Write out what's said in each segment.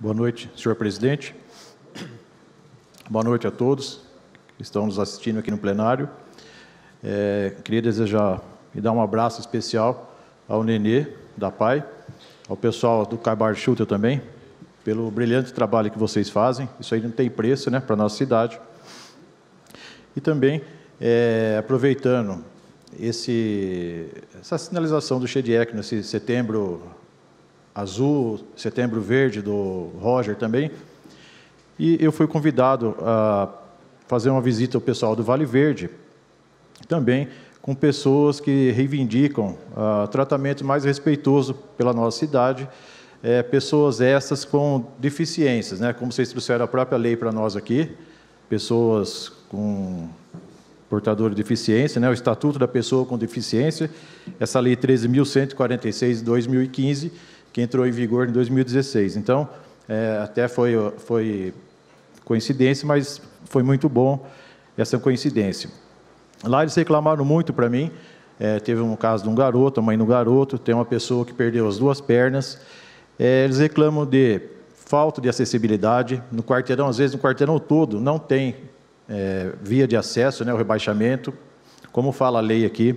Boa noite, senhor presidente. Boa noite a todos que estão nos assistindo aqui no plenário. É, queria desejar e dar um abraço especial ao Nenê, da PAI, ao pessoal do Caibar Shooter também, pelo brilhante trabalho que vocês fazem. Isso aí não tem preço né, para a nossa cidade. E também, é, aproveitando esse, essa sinalização do Shediac nesse setembro azul, setembro verde do Roger também. E eu fui convidado a fazer uma visita ao pessoal do Vale Verde, também com pessoas que reivindicam uh, tratamento mais respeitoso pela nossa cidade, é, pessoas essas com deficiências, né? como vocês trouxeram a própria lei para nós aqui, pessoas com portador de deficiência, né, o Estatuto da Pessoa com Deficiência, essa lei 13.146 de 2015, que entrou em vigor em 2016. Então, é, até foi, foi coincidência, mas foi muito bom essa coincidência. Lá eles reclamaram muito para mim. É, teve um caso de um garoto, a mãe do garoto, tem uma pessoa que perdeu as duas pernas. É, eles reclamam de falta de acessibilidade no quarteirão, às vezes no quarteirão todo não tem é, via de acesso, né, o rebaixamento, como fala a lei aqui.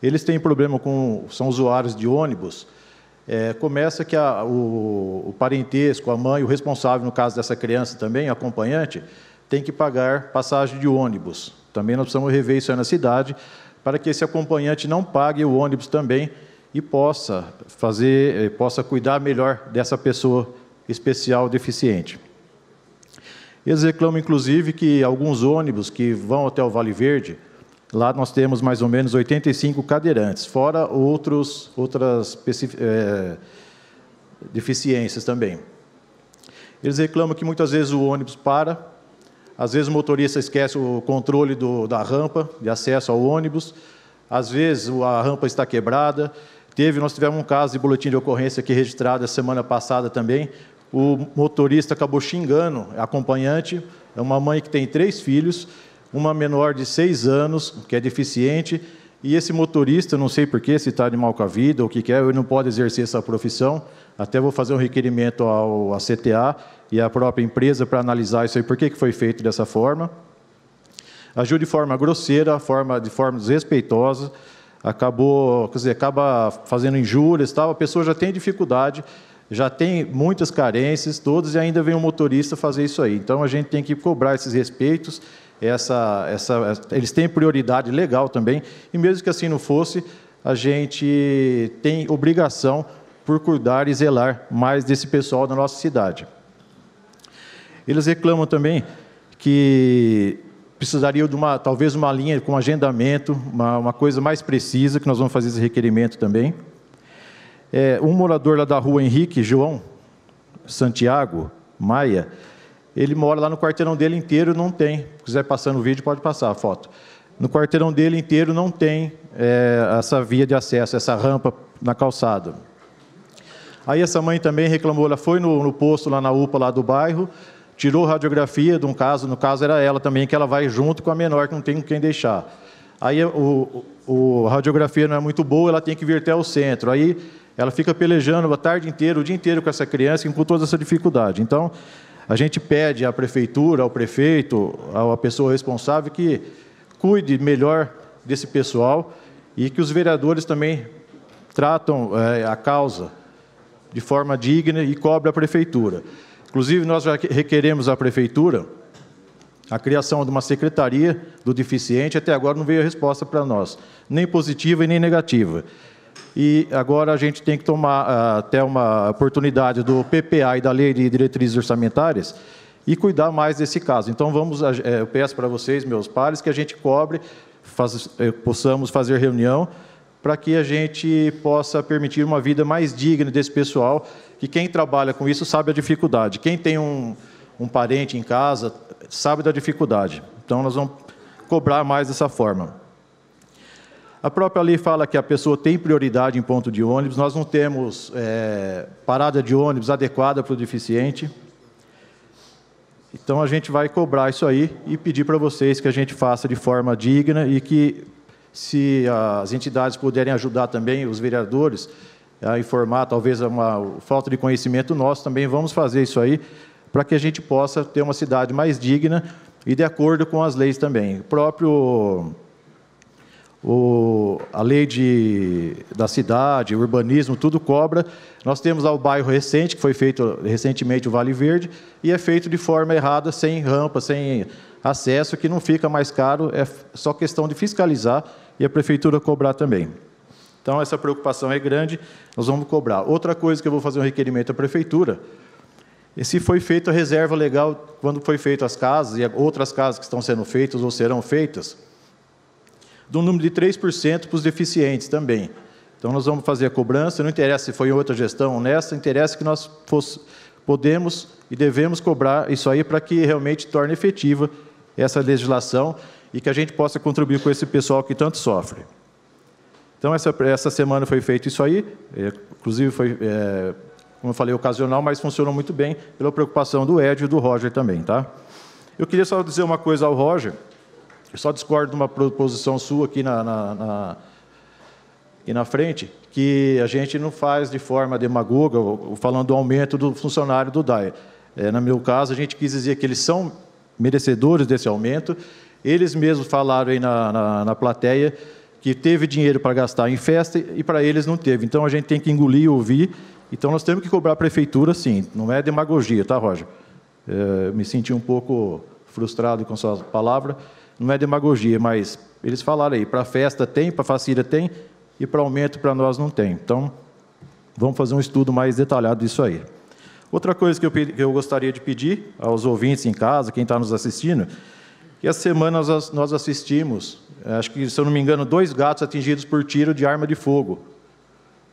Eles têm problema com são usuários de ônibus é, começa que a, o, o, parentesco, a mãe, o responsável, no caso dessa criança também, acompanhante, tem que pagar passagem de ônibus. Também nós precisamos rever isso aí na cidade, para que esse acompanhante não pague o ônibus também e possa fazer, eh, possa cuidar melhor dessa pessoa especial deficiente. Eles reclamam, inclusive, que alguns ônibus que vão até o Vale Verde Lá nós temos mais ou menos 85 cadeirantes, fora outros, outras é, deficiências também. Eles reclamam que muitas vezes o ônibus para, às vezes o motorista esquece o controle do, da rampa de acesso ao ônibus, às vezes a rampa está quebrada. Teve, nós tivemos um caso de boletim de ocorrência aqui registrado a semana passada também. O motorista acabou xingando a acompanhante, é uma mãe que tem três filhos, uma menor de seis anos, que é deficiente, e esse motorista, não sei porquê, se está de mal com a vida ou o que quer, é, ele não pode exercer essa profissão. Até vou fazer um requerimento ao à CTA e à própria empresa para analisar isso aí, por que, que foi feito dessa forma. Agiu de forma grosseira, forma, de forma desrespeitosa, acabou, quer dizer, acaba fazendo injúrias, tal. a pessoa já tem dificuldade, já tem muitas carências, todas, e ainda vem um motorista fazer isso aí. Então, a gente tem que cobrar esses respeitos essa, essa, eles têm prioridade legal também, e mesmo que assim não fosse, a gente tem obrigação por cuidar e zelar mais desse pessoal da nossa cidade. Eles reclamam também que precisaria de uma, talvez uma linha com agendamento, uma, uma coisa mais precisa, que nós vamos fazer esse requerimento também. É, um morador lá da rua Henrique, João Santiago Maia, ele mora lá no quarteirão dele inteiro, não tem. Se quiser passar no vídeo, pode passar a foto. No quarteirão dele inteiro não tem é, essa via de acesso, essa rampa na calçada. Aí essa mãe também reclamou, ela foi no, no posto lá na UPA lá do bairro, tirou radiografia de um caso, no caso era ela também, que ela vai junto com a menor, que não tem quem deixar. Aí é, o, o a radiografia não é muito boa, ela tem que vir até o centro. Aí ela fica pelejando a tarde inteira, o dia inteiro com essa criança, com toda essa dificuldade. Então, a gente pede à prefeitura, ao prefeito, à pessoa responsável que cuide melhor desse pessoal e que os vereadores também tratam é, a causa de forma digna e cobre a prefeitura. Inclusive, nós já requeremos à prefeitura a criação de uma secretaria do deficiente, até agora não veio a resposta para nós, nem positiva e nem negativa. E agora a gente tem que tomar até ah, uma oportunidade do PPA e da Lei de Diretrizes Orçamentárias e cuidar mais desse caso. Então, vamos, ah, é, eu peço para vocês, meus pares, que a gente cobre, faz, eh, possamos fazer reunião para que a gente possa permitir uma vida mais digna desse pessoal, que quem trabalha com isso sabe a dificuldade. Quem tem um, um parente em casa sabe da dificuldade. Então, nós vamos cobrar mais dessa forma. A própria lei fala que a pessoa tem prioridade em ponto de ônibus, nós não temos é, parada de ônibus adequada para o deficiente. Então a gente vai cobrar isso aí e pedir para vocês que a gente faça de forma digna e que, se as entidades puderem ajudar também os vereadores a informar, talvez uma falta de conhecimento nosso, também vamos fazer isso aí para que a gente possa ter uma cidade mais digna e de acordo com as leis também. O próprio o, a lei de, da cidade, o urbanismo, tudo cobra. Nós temos ao bairro recente, que foi feito recentemente o Vale Verde, e é feito de forma errada, sem rampa, sem acesso, que não fica mais caro, é só questão de fiscalizar e a prefeitura cobrar também. Então, essa preocupação é grande, nós vamos cobrar. Outra coisa que eu vou fazer um requerimento à prefeitura, e se foi feita a reserva legal quando foi feito as casas e outras casas que estão sendo feitas ou serão feitas, de um número de 3% para os deficientes também. Então, nós vamos fazer a cobrança, não interessa se foi em outra gestão ou nessa, interessa que nós fosse, podemos e devemos cobrar isso aí para que realmente torne efetiva essa legislação e que a gente possa contribuir com esse pessoal que tanto sofre. Então, essa, essa semana foi feito isso aí, é, inclusive foi, é, como eu falei, ocasional, mas funcionou muito bem pela preocupação do Ed e do Roger também. Tá? Eu queria só dizer uma coisa ao Roger, eu só discordo de uma proposição sua aqui na, na, na, aqui na frente, que a gente não faz de forma demagoga, falando do aumento do funcionário do DAE. É, no meu caso, a gente quis dizer que eles são merecedores desse aumento. Eles mesmos falaram aí na, na, na plateia que teve dinheiro para gastar em festa e para eles não teve. Então, a gente tem que engolir e ouvir. Então, nós temos que cobrar a prefeitura, sim. Não é demagogia, tá, Roger? É, me senti um pouco frustrado com sua palavra não é demagogia, mas eles falaram aí, para festa tem, para facira tem, e para aumento para nós não tem. Então, vamos fazer um estudo mais detalhado disso aí. Outra coisa que eu, que eu gostaria de pedir aos ouvintes em casa, quem está nos assistindo, que essa semana nós, nós assistimos, eh, acho que, se eu não me engano, dois gatos atingidos por tiro de arma de fogo.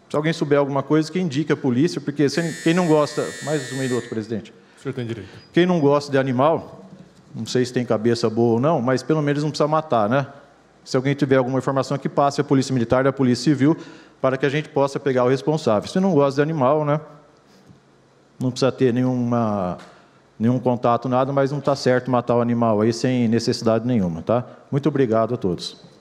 Se alguém souber alguma coisa, que indique a polícia, porque quem não gosta. Mais um minuto, presidente. O senhor tem direito. Quem não gosta de animal, não sei se tem cabeça boa ou não, mas pelo menos não precisa matar, né? Se alguém tiver alguma informação que passe a polícia militar e a polícia civil para que a gente possa pegar o responsável. Se não gosta de animal, né? Não precisa ter nenhuma, nenhum contato, nada, mas não está certo matar o animal aí sem necessidade nenhuma, tá? Muito obrigado a todos.